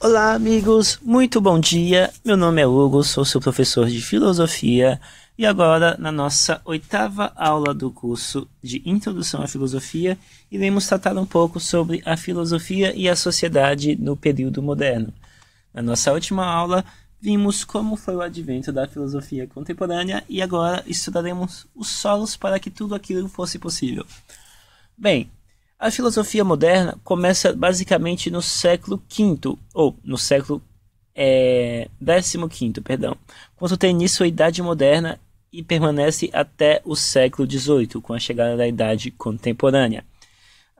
Olá, amigos, muito bom dia. Meu nome é Hugo, sou seu professor de filosofia e agora, na nossa oitava aula do curso de Introdução à Filosofia, iremos tratar um pouco sobre a filosofia e a sociedade no período moderno. Na nossa última aula, vimos como foi o advento da filosofia contemporânea e agora estudaremos os solos para que tudo aquilo fosse possível. Bem, a filosofia moderna começa basicamente no século V, ou no século é, 15, perdão, quando tem início a Idade Moderna e permanece até o século XVIII, com a chegada da Idade Contemporânea.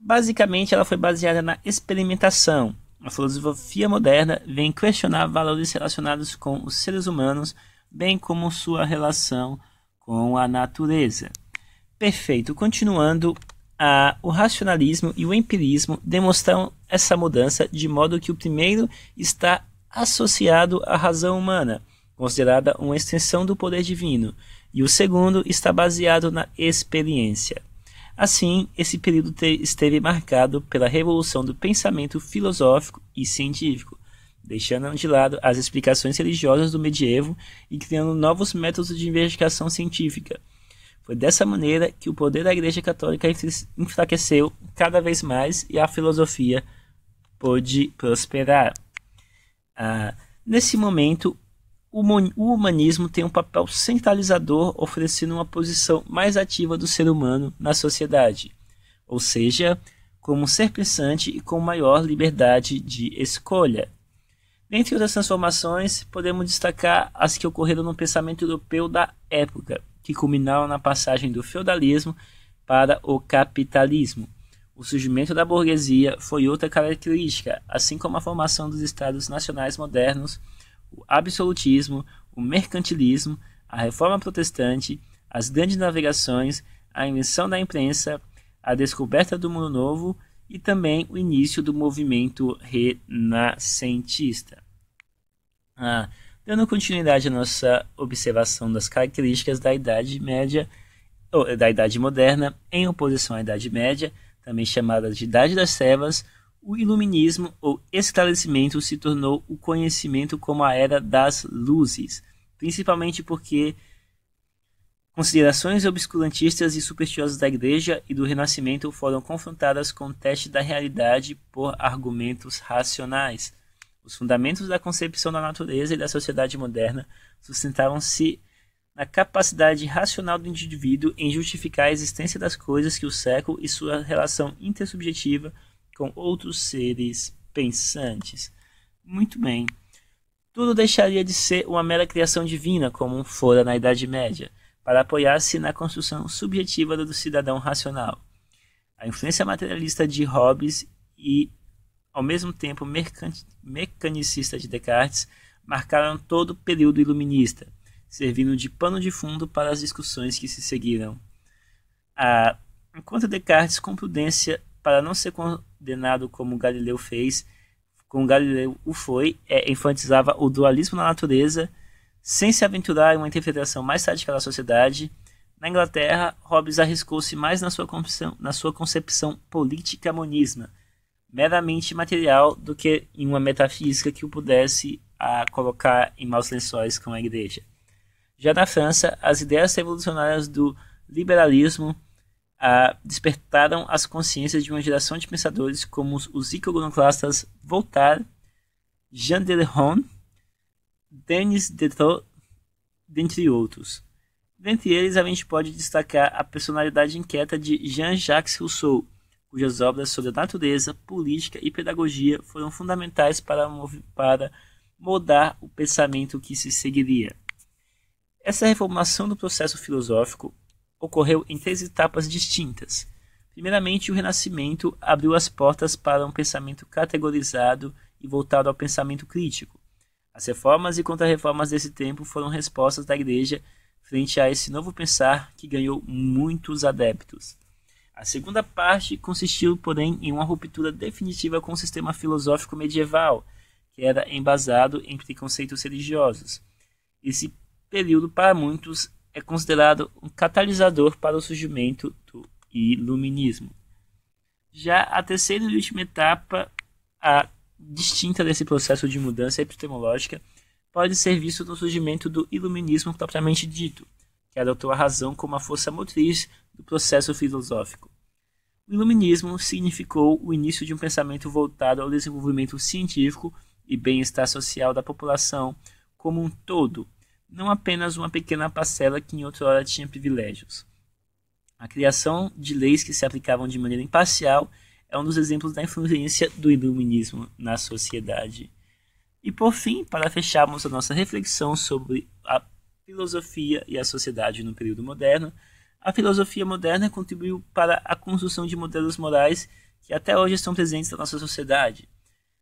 Basicamente, ela foi baseada na experimentação. A filosofia moderna vem questionar valores relacionados com os seres humanos, bem como sua relação com a natureza. Perfeito. Continuando, ah, o racionalismo e o empirismo demonstram essa mudança de modo que o primeiro está associado à razão humana, considerada uma extensão do poder divino, e o segundo está baseado na experiência. Assim, esse período esteve marcado pela revolução do pensamento filosófico e científico, deixando de lado as explicações religiosas do medievo e criando novos métodos de investigação científica, foi dessa maneira que o poder da Igreja Católica enfraqueceu cada vez mais e a filosofia pôde prosperar. Ah, nesse momento, o humanismo tem um papel centralizador, oferecendo uma posição mais ativa do ser humano na sociedade, ou seja, como um ser pensante e com maior liberdade de escolha. Dentre outras transformações, podemos destacar as que ocorreram no pensamento europeu da época, que culminaram na passagem do feudalismo para o capitalismo. O surgimento da burguesia foi outra característica, assim como a formação dos estados nacionais modernos, o absolutismo, o mercantilismo, a reforma protestante, as grandes navegações, a invenção da imprensa, a descoberta do mundo novo e também o início do movimento renascentista. Ah, Dando continuidade à nossa observação das características da Idade Média, ou da Idade Moderna, em oposição à Idade Média, também chamada de Idade das Trevas, o Iluminismo ou esclarecimento se tornou o conhecimento como a Era das Luzes, principalmente porque Considerações obscurantistas e supersticiosas da Igreja e do Renascimento foram confrontadas com o teste da realidade por argumentos racionais. Os fundamentos da concepção da natureza e da sociedade moderna sustentavam-se na capacidade racional do indivíduo em justificar a existência das coisas que o século e sua relação intersubjetiva com outros seres pensantes. Muito bem. Tudo deixaria de ser uma mera criação divina, como fora na Idade Média, para apoiar-se na construção subjetiva do cidadão racional. A influência materialista de Hobbes e ao mesmo tempo mecanicista de Descartes, marcaram todo o período iluminista, servindo de pano de fundo para as discussões que se seguiram. Ah, enquanto Descartes, com prudência para não ser condenado como Galileu fez, como Galileu o foi, é, enfatizava o dualismo na natureza, sem se aventurar em uma interpretação mais radical da sociedade. Na Inglaterra, Hobbes arriscou-se mais na sua, concepção, na sua concepção política monista meramente material do que em uma metafísica que o pudesse a colocar em maus lençóis com a igreja. Já na França, as ideias revolucionárias do liberalismo despertaram as consciências de uma geração de pensadores como os, iconoclastas Voltaire, Jean Deleron, Denis Diderot, dentre outros. Dentre eles, a gente pode destacar a personalidade inquieta de Jean-Jacques Rousseau, cujas obras sobre a natureza, política e pedagogia foram fundamentais para, para moldar o pensamento que se seguiria. Essa reformação do processo filosófico ocorreu em três etapas distintas. Primeiramente, o Renascimento abriu as portas para um pensamento categorizado e voltado ao pensamento crítico. As reformas e contrarreformas desse tempo foram respostas da Igreja frente a esse novo pensar que ganhou muitos adeptos. A segunda parte consistiu, porém, em uma ruptura definitiva com o sistema filosófico medieval, que era embasado em preconceitos religiosos. Esse período, para muitos, é considerado um catalisador para o surgimento do iluminismo. Já a terceira e última etapa, a distinta desse processo de mudança epistemológica, pode ser visto no surgimento do iluminismo propriamente dito, que adotou a razão como a força motriz do processo filosófico. O iluminismo significou o início de um pensamento voltado ao desenvolvimento científico e bem-estar social da população como um todo, não apenas uma pequena parcela que em outrora tinha privilégios. A criação de leis que se aplicavam de maneira imparcial é um dos exemplos da influência do iluminismo na sociedade. E por fim, para fecharmos a nossa reflexão sobre a filosofia e a sociedade no período moderno, a filosofia moderna contribuiu para a construção de modelos morais que até hoje estão presentes na nossa sociedade.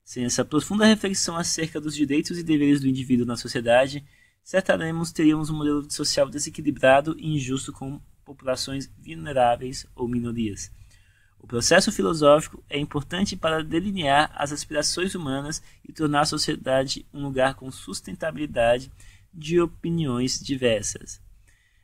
Sem essa profunda reflexão acerca dos direitos e deveres do indivíduo na sociedade, certamente teríamos um modelo social desequilibrado e injusto com populações vulneráveis ou minorias. O processo filosófico é importante para delinear as aspirações humanas e tornar a sociedade um lugar com sustentabilidade de opiniões diversas.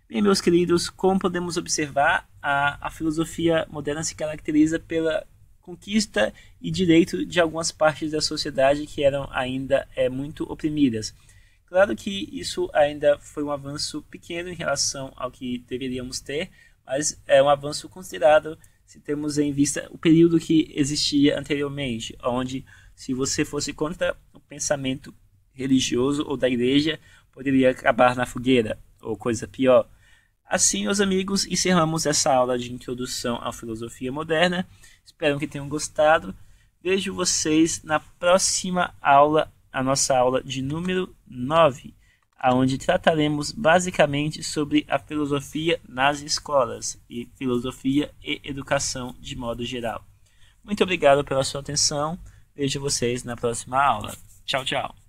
Bem, meus queridos, como podemos observar, a, a filosofia moderna se caracteriza pela conquista e direito de algumas partes da sociedade que eram ainda é, muito oprimidas. Claro que isso ainda foi um avanço pequeno em relação ao que deveríamos ter, mas é um avanço considerado se temos em vista o período que existia anteriormente, onde se você fosse contra o pensamento religioso ou da igreja, poderia acabar na fogueira, ou coisa pior. Assim, meus amigos, encerramos essa aula de introdução à filosofia moderna. Espero que tenham gostado. Vejo vocês na próxima aula, a nossa aula de número 9, aonde trataremos basicamente sobre a filosofia nas escolas e filosofia e educação de modo geral. Muito obrigado pela sua atenção. Vejo vocês na próxima aula. Tchau, tchau.